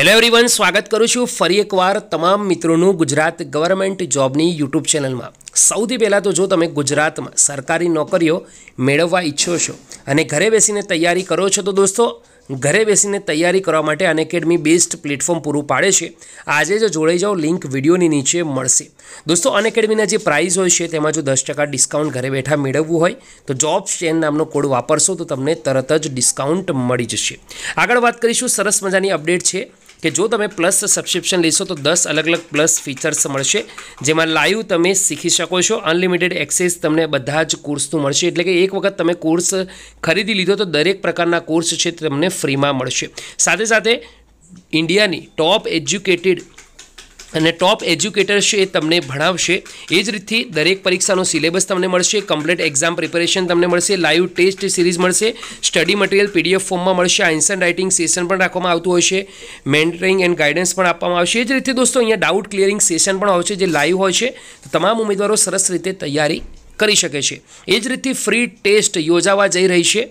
hello everyone સ્વાગત કરું છું ફરી એકવાર તમામ મિત્રોનું ગુજરાત ગવર્મેન્ટ જોબની યુટ્યુબ ચેનલમાં સૌથી પહેલાં તો જો તમે ગુજરાતમાં સરકારી નોકરીઓ મેળવવા ઈચ્છો છો અને ઘરે બેસીને તૈયારી કરો છો તો દોસ્તો ઘરે બેસીને તૈયારી કરવા માટે અનએકેડમી બેસ્ટ પ્લેટફોર્મ પૂરું પાડે છે આજે જો જોડાઈ જાઓ લિંક વિડીયોની નીચે મળશે દોસ્તો અનએકેડમીના જે પ્રાઇઝ હોય છે તેમાં જો દસ ટકા ડિસ્કાઉન્ટ ઘરે બેઠા મેળવવું હોય તો જોબ સ્ટેન નામનો કોડ વાપરશો તો તમને તરત જ ડિસ્કાઉન્ટ મળી જશે આગળ વાત કરીશું સરસ મજાની અપડેટ છે કે જો તમે પ્લસ સબસ્ક્રિપ્શન લેશો તો દસ અલગ અલગ પ્લસ ફીચર્સ મળશે જેમાં લાઈવ તમે શીખી શકો છો અનલિમિટેડ એક્સેસ તમને બધા જ કોર્સનું મળશે એટલે કે એક વખત તમે કોર્સ ખરીદી લીધો તો દરેક પ્રકારના કોર્સ છે તમને ફ્રીમાં મળશે સાથે સાથે ઇન્ડિયાની ટોપ એજ્યુકેટેડ અને ટોપ એજ્યુકેટર છે એ તમને ભણાવશે એ જ રીતથી દરેક પરીક્ષાનો સિલેબસ તમને મળશે કમ્પ્લીટ એક્ઝામ પ્રિપેરેશન તમને મળશે લાઈવ ટેસ્ટ સિરીઝ મળશે સ્ટડી મટીરિયલ પીડીએફ ફોર્મમાં મળશે આન્સર રાઇટિંગ સેશન પણ રાખવામાં આવતું હોય છે મેન્ટરિંગ એન્ડ ગાઈડન્સ પણ આપવામાં આવશે એ જ રીતે દોસ્તો અહીંયા ડાઉટ ક્લિયરિંગ સેશન પણ આવશે જે લાઈવ હોય છે તમામ ઉમેદવારો સરસ રીતે તૈયારી કરી શકે છે એ જ રીતે ફ્રી ટેસ્ટ યોજાવા જઈ રહી છે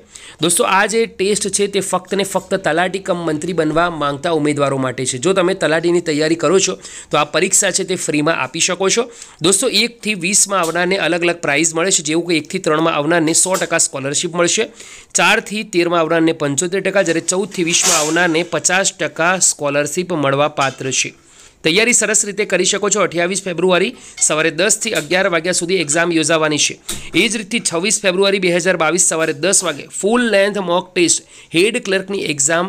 દોસ્તો આ જે ટેસ્ટ છે તે ફક્ત ને ફક્ત તલાટી કમ મંત્રી બનવા માંગતા ઉમેદવારો માટે છે જો તમે તલાટીની તૈયારી કરો છો તો આ પરીક્ષા છે તે ફ્રીમાં આપી શકો છો દોસ્તો એકથી વીસમાં આવનારને અલગ અલગ પ્રાઇઝ મળે છે જેવું કે એકથી ત્રણમાં આવનારને સો ટકા સ્કોલરશિપ મળશે ચારથી તેરમાં આવનારને પંચોતેર ટકા જ્યારે ચૌદથી વીસમાં આવનારને પચાસ ટકા સ્કોલરશિપ મળવા પાત્ર છે તૈયારી સરસ રીતે કરી શકો છો અઠ્યાવીસ ફેબ્રુઆરી સવારે દસથી અગિયાર વાગ્યા સુધી એક્ઝામ યોજાવાની છે એ જ રીતથી છવ્વીસ ફેબ્રુઆરી બે હજાર બાવીસ સવારે દસ વાગે full length mock test head ક્લર્કની એક્ઝામ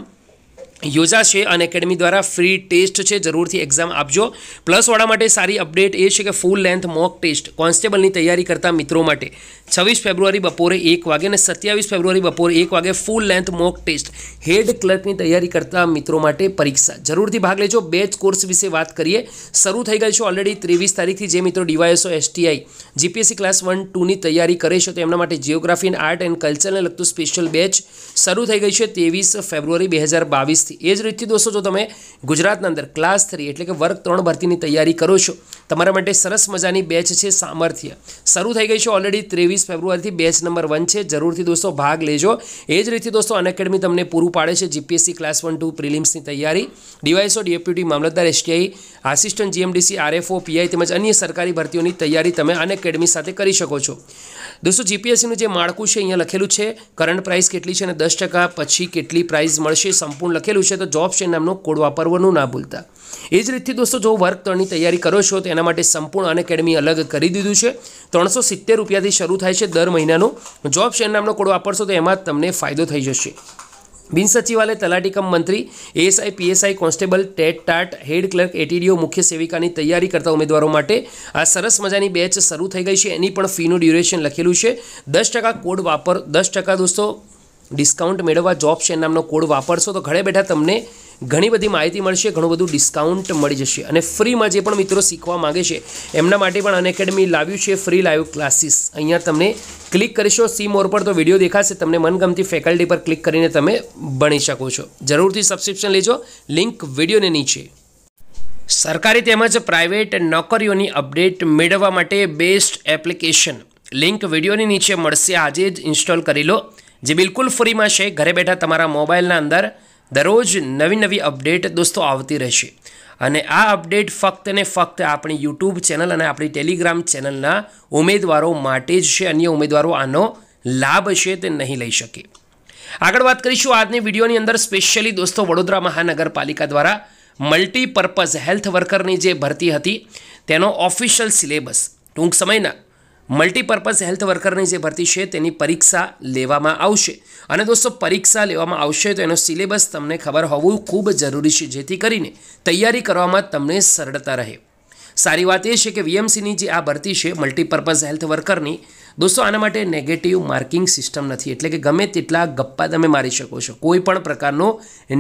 યોજાશે અને એકેડમી દ્વારા ફ્રી ટેસ્ટ છે જરૂરથી એક્ઝામ આપજો પ્લસવાળા માટે સારી અપડેટ એ છે કે ફૂલ લેન્થ મોક ટેસ્ટ કોન્સ્ટેબલની તૈયારી કરતા મિત્રો માટે છવ્વીસ ફેબ્રુઆરી બપોરે એક વાગે અને સત્યાવીસ ફેબ્રુઆરી બપોરે એક વાગે full length mock test head ક્લર્કની તૈયારી કરતા મિત્રો માટે પરીક્ષા જરૂરથી ભાગ લેજો બેચ કોર્સ વિશે વાત કરીએ શરૂ થઈ ગઈ છે ઓલરેડી ત્રેવીસ તારીખથી જે મિત્રો DYSO STI GPSC class one ટુની તૈયારી કરે છે તો એમના માટે જિયોગ્રાફી એન્ડ આર્ટ એન્ડ કલ્ચરને લગતું સ્પેશિયલ બેચ શરૂ થઈ ગઈ છે ત્રેવીસ ફેબ્રુઆરી બે હજાર બાવીસથી એસએસસી એ જ રીતથી દોસ્તો જો તમે ગુજરાતના અંદર ક્લાસ થ્રી એટલે કે વર્ગ ત્રણ ભરતીની તૈયારી કરો છો તમારા માટે સરસ મજાની બેચ છે સામર્થ્ય શરૂ થઈ ગઈ છે ઓલરેડી ત્રેવીસ ફેબ્રુઆરીથી બેચ નંબર વન છે જરૂરથી દોસ્તો ભાગ લેજો એ જ રીતથી દોસ્તો અનએકેડમી તમને પૂરું પાડે છે જીપીએસસી ક્લાસ વન ટુ પ્રિલિમ્સની તૈયારી ડીવાયસો ડેપ્યુટી મામલતદાર STI assistant GMDC RFO PI તેમજ અન્ય સરકારી ભરતીઓની તૈયારી તમે અનએકેડમી સાથે કરી શકો છો દોસ્તો જીપીએસસીનું જે માળખું છે અહીંયા લખેલું છે કરંટ પ્રાઇસ કેટલી છે અને દસ ટકા પછી કેટલી પ્રાઇસ મળશે સંપૂર્ણ લખેલું છે તો જોબ છે નામનો કોડ વાપરવાનું ના ભૂલતા એ જ રીતથી દોસ્તો જો વર્ક ત્રણની તૈયારી કરો છો તો એના માટે સંપૂર્ણ અન અલગ કરી દીધું છે ત્રણસો સિત્તેર રૂપિયાથી શરૂ થાય છે દર મહિનાનું જોબ શેર નામનો કોડ વાપરશો તો એમાં તમને ફાયદો થઈ જશે બિન સચિવાલય તલાટી કમ મંત્રી ASI PSI constable TET TAT head clerk ATDO મુખ્ય સેવિકાની તૈયારી કરતા ઉમેદવારો માટે આ સરસ મજાની બેચ શરૂ થઈ ગઈ છે એની પણ ફીનું ડ્યુરેશન લખેલું છે દસ ટકા કોડ વાપર દસ ટકા દોસ્તો ડિસ્કાઉન્ટ મેળવવા જોબ શેર નામનો કોડ વાપરશો તો ઘરે બેઠા તમને ઘણી બધી માહિતી મળશે ઘણું બધું ડિસ્કાઉન્ટ મળી જશે અને ફ્રીમાં જે પણ મિત્રો શીખવા માગે છે એમના માટે પણ અનએકેડમી લાવ્યું છે ફ્રી લાઈવ ક્લાસીસ અહીંયા તમને ક્લિક કરીશો સી મોર પર તો વિડીયો દેખાશે તમને મનગમતી ફેકલ્ટી પર ક્લિક કરીને તમે ભણી શકો છો જરૂરથી સબસ્ક્રિપ્શન લેજો લિંક વિડીયોને નીચે સરકારી તેમજ પ્રાઇવેટ નોકરીઓની અપડેટ મેળવવા માટે બેસ્ટ એપ્લિકેશન લિંક વિડીયોની નીચે મળશે આજે જ ઇન્સ્ટોલ કરી લો જે બિલકુલ ફ્રીમાં છે ઘરે બેઠા તમારા મોબાઈલના અંદર દરરોજ નવી નવી અપડેટ દોસ્તો આવતી રહેશે અને આ અપડેટ ફક્ત ને ફક્ત આપણી યુટ્યુબ ચેનલ અને આપણી ટેલિગ્રામ ચેનલના ઉમેદવારો માટે જ છે અન્ય ઉમેદવારો આનો લાભ છે તે નહીં લઈ શકે આગળ વાત કરીશું આજની વિડીયોની અંદર સ્પેશિયલી દોસ્તો વડોદરા મહાનગરપાલિકા દ્વારા મલ્ટીપર્પઝ હેલ્થ વર્કરની જે ભરતી હતી તેનો ઓફિશિયલ સિલેબસ ટૂંક સમયના મલ્ટીપર્પઝ હેલ્થ વર્કરની જે ભરતી છે તેની પરીક્ષા લેવામાં આવશે અને દોસ્તો પરીક્ષા લેવામાં આવશે તો એનો સિલેબસ તમને ખબર હોવું ખૂબ જરૂરી છે જેથી કરીને તૈયારી કરવામાં તમને સરળતા રહે સારી વાત એ છે કે વીએમસીની જે આ ભરતી છે મલ્ટીપર્પઝ હેલ્થ વર્કરની દોસ્તો આના માટે નેગેટિવ માર્કિંગ સિસ્ટમ નથી એટલે કે ગમે તેટલા ગપ્પા તમે મારી શકો છો કોઈ પણ પ્રકારનો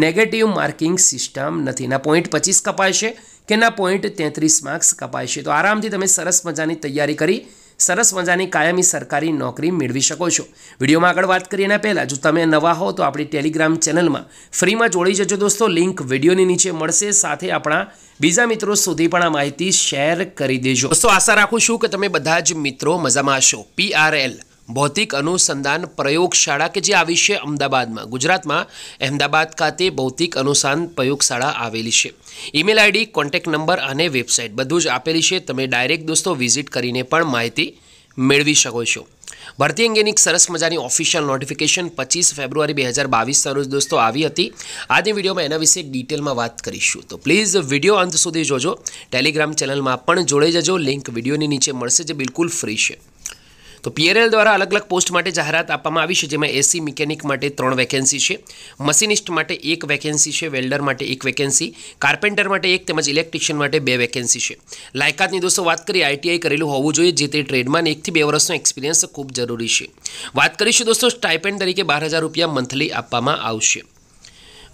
નેગેટિવ માર્કિંગ સિસ્ટમ નથી ના પોઈન્ટ પચીસ કપાય છે કે ના પોઈન્ટ તેત્રીસ માર્ક્સ કપાય છે તો આરામથી તમે સરસ મજાની તૈયારી કરી સરસ મજાની કાયમી સરકારી નોકરી મેળવી શકો છો વિડીયોમાં આગળ વાત કરીએ એના પહેલાં જો તમે નવા હો તો આપણી ટેલિગ્રામ ચેનલમાં ફ્રીમાં જોડી જજો દોસ્તો લિંક વિડીયોની નીચે મળશે સાથે આપણા બીજા મિત્રો સુધી પણ આ માહિતી શેર કરી દેજો દોસ્તો આશા રાખું છું કે તમે બધા જ મિત્રો મજામાં હશો પીઆરએલ ભૌતિક અનુસંધાન પ્રયોગશાળા કે જે આવી છે અમદાવાદમાં ગુજરાતમાં અહેમદાબાદ ખાતે ભૌતિક અનુસંધાન પ્રયોગશાળા આવેલી છે ઈમેલ આઈડી કોન્ટેક્ટ નંબર અને વેબસાઇટ બધું જ આપેલી છે તમે ડાયરેક્ટ દોસ્તો વિઝિટ કરીને પણ માહિતી મેળવી શકો છો ભરતી અંગેની સરસ મજાની ઓફિશિયલ નોટિફિકેશન પચીસ ફેબ્રુઆરી બે હજાર બાવીસના રોજ દોસ્તો આવી હતી આજની વિડીયોમાં એના વિશે ડિટેલમાં વાત કરીશું તો પ્લીઝ વિડીયો અંત સુધી જોજો ટેલિગ્રામ ચેનલમાં પણ જોડે જજો લિંક વિડીયોની નીચે મળશે જે બિલકુલ ફ્રી છે તો પીએરએલ દ્વારા અલગ અલગ પોસ્ટ માટે જાહેરાત આપવામાં આવી છે જેમાં એસી મિકેનિક માટે ત્રણ વેકેન્સી છે મશીનિસ્ટ માટે એક વેકેન્સી છે વેલ્ડર માટે એક વેકેન્સી કાર્પેન્ટર માટે એક તેમજ ઇલેક્ટ્રિશિયન માટે બે વેકેન્સી છે લાયકાતની દોસ્તો વાત કરીએ આઈટીઆઈ કરેલું હોવું જોઈએ જે તે ટ્રેડમાં એકથી બે વર્ષનો એક્સપિરિયન્સ ખૂબ જરૂરી છે વાત કરીશું દોસ્તો સ્ટાઇપેન્ડ તરીકે બાર હજાર રૂપિયા મંથલી આપવામાં આવશે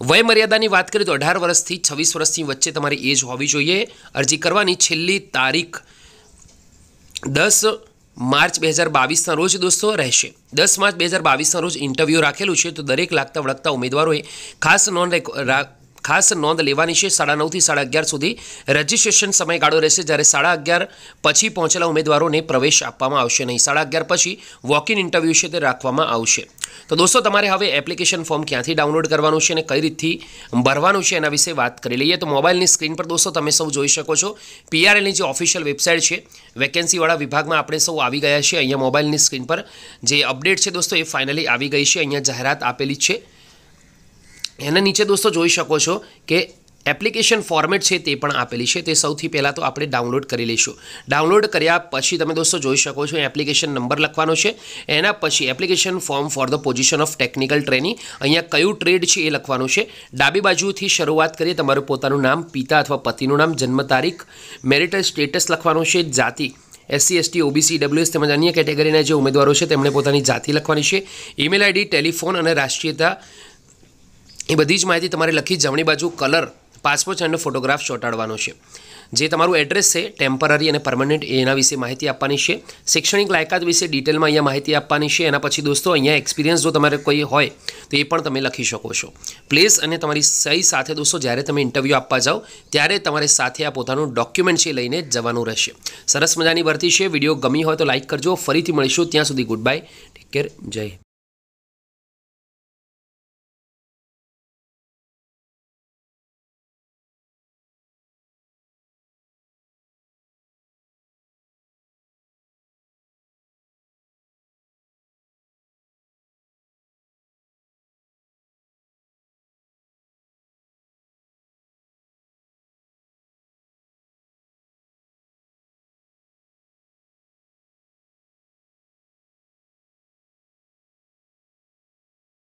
વયમર્યાદાની વાત કરીએ તો અઢાર વર્ષથી છવ્વીસ વર્ષની વચ્ચે તમારી એજ હોવી જોઈએ અરજી કરવાની છેલ્લી તારીખ દસ માર્ચ બે હજાર બાવીસના રોજ દોસ્તો રહેશે દસ માર્ચ બે હજાર બાવીસના રોજ ઇન્ટરવ્યૂ રાખેલું છે તો દરેક લાગતા વળગતા ઉમેદવારોએ ખાસ નોંધ ખાસ નોંધ લેવાની છે સાડા નવથી સાડા અગિયાર સુધી રજિસ્ટ્રેશન સમયગાળો રહેશે જ્યારે સાડા અગિયાર પછી પહોંચેલા ઉમેદવારોને પ્રવેશ આપવામાં આવશે નહીં સાડા અગિયાર પછી વોક ઇન ઇન્ટરવ્યૂ છે તે રાખવામાં આવશે તો દોસ્તો તમારે હવે એપ્લિકેશન ફોર્મ ક્યાંથી ડાઉનલોડ કરવાનું છે અને કઈ રીતથી ભરવાનું છે એના વિશે વાત કરી લઈએ તો મોબાઈલની સ્ક્રીન પર દોસ્તો તમે સૌ જોઈ શકો છો પીઆરએલની જે ઓફિશિયલ વેબસાઇટ છે વેકેન્સીવાળા વિભાગમાં આપણે સૌ આવી ગયા છીએ અહીંયા મોબાઈલની સ્ક્રીન પર જે અપડેટ છે દોસ્તો એ ફાઇનલી આવી ગઈ છે અહીંયા જાહેરાત આપેલી છે એના નીચે દોસ્તો જોઈ શકો છો કે એપ્લિકેશન ફોર્મેટ છે તે પણ આપેલી છે તે સૌથી પહેલાં તો આપણે ડાઉનલોડ કરી લઈશું ડાઉનલોડ કર્યા પછી તમે દોસ્તો જોઈ શકો છો એપ્લિકેશન નંબર લખવાનો છે એના પછી application form for the position of technical training અહીંયા કયું ટ્રેડ છે એ લખવાનું છે ડાબી બાજુથી શરૂઆત કરીએ તમારું પોતાનું નામ પિતા અથવા પતિનું નામ જન્મ તારીખ મેરિટલ સ્ટેટસ લખવાનું છે જાતિ એસસી એસટી ઓબીસી ડબલ્યુએસ તેમજ અન્ય કેટેગરીના જે ઉમેદવારો છે તેમણે પોતાની જાતિ લખવાની છે ઈમેલ આઈડી ટેલિફોન અને રાષ્ટ્રીયતા એ બધી જ માહિતી તમારે લખી જમણી બાજુ કલર પાસપોર્ટ અને ફોટોગ્રાફ ચોંટાડવાનો છે જે તમારું એડ્રેસ છે ટેમ્પરરી અને પરમનન્ટ એના વિશે માહિતી આપવાની છે શૈક્ષણિક લાયકાત વિશે ડિટેલમાં અહીંયા માહિતી આપવાની છે એના પછી દોસ્તો અહીંયા એક્સપિરિયન્સ જો તમારે કોઈ હોય તો એ પણ તમે લખી શકો છો પ્લેસ અને તમારી સહી સાથે દોસ્તો જ્યારે તમે ઇન્ટરવ્યૂ આપવા જાઓ ત્યારે તમારે સાથે આ પોતાનું ડોક્યુમેન્ટ છે લઈને જવાનું રહેશે સરસ મજાની ભરતી છે વિડીયો ગમી હોય તો લાઇક કરજો ફરીથી મળીશું ત્યાં સુધી ગુડ બાય ટેક કેર જય